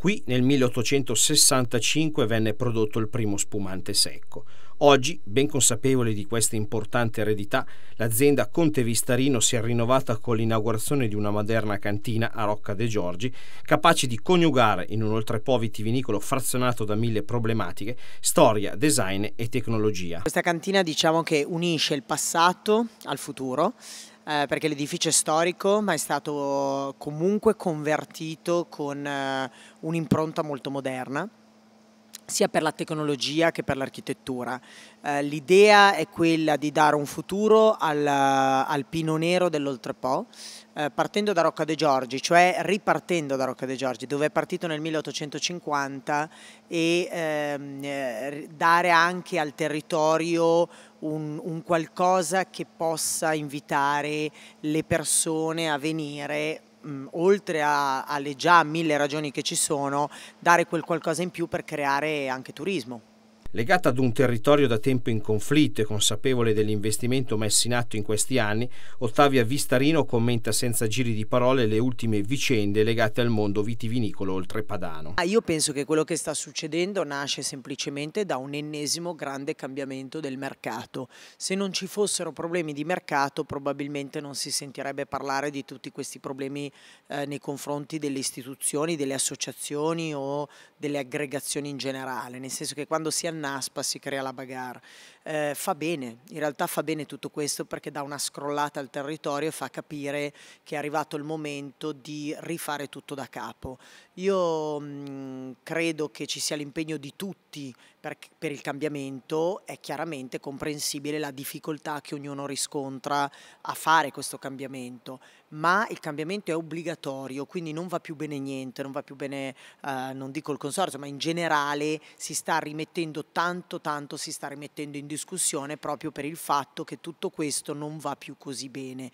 Qui nel 1865 venne prodotto il primo spumante secco. Oggi, ben consapevole di questa importante eredità, l'azienda Conte Vistarino si è rinnovata con l'inaugurazione di una moderna cantina a Rocca De Giorgi, capace di coniugare in un oltrepo vitivinicolo frazionato da mille problematiche storia, design e tecnologia. Questa cantina diciamo che unisce il passato al futuro, eh, perché l'edificio è storico ma è stato comunque convertito con eh, un'impronta molto moderna sia per la tecnologia che per l'architettura. Eh, l'idea è quella di dare un futuro al, al pino nero dell'Oltrepo, eh, partendo da Rocca de Giorgi, cioè ripartendo da Rocca de Giorgi, dove è partito nel 1850 e ehm, eh, dare anche al territorio un, un qualcosa che possa invitare le persone a venire mh, mm, oltre a, alle già mille ragioni che ci sono, dare quel qualcosa in più per creare anche turismo legata ad un territorio da tempo in conflitto e consapevole dell'investimento messo in atto in questi anni, Ottavia Vistarino commenta senza giri di parole le ultime vicende legate al mondo vitivinicolo oltrepadano. Ah, io penso che quello che sta succedendo nasce semplicemente da un ennesimo grande cambiamento del mercato. Se non ci fossero problemi di mercato probabilmente non si sentirebbe parlare di tutti questi problemi eh, nei confronti delle istituzioni, delle associazioni o delle aggregazioni in generale, nel senso che quando si annuncia Naspa si crea la bagarre eh, fa bene, in realtà fa bene tutto questo perché dà una scrollata al territorio e fa capire che è arrivato il momento di rifare tutto da capo. Io mh, mm, credo che ci sia l'impegno di tutti per, per il cambiamento, è chiaramente comprensibile la difficoltà che ognuno riscontra a fare questo cambiamento, ma il cambiamento è obbligatorio, quindi non va più bene niente, non va più bene, eh, non dico il consorzio, ma in generale si sta rimettendo tanto, tanto, si sta rimettendo in discussione discussione proprio per il fatto che tutto questo non va più così bene.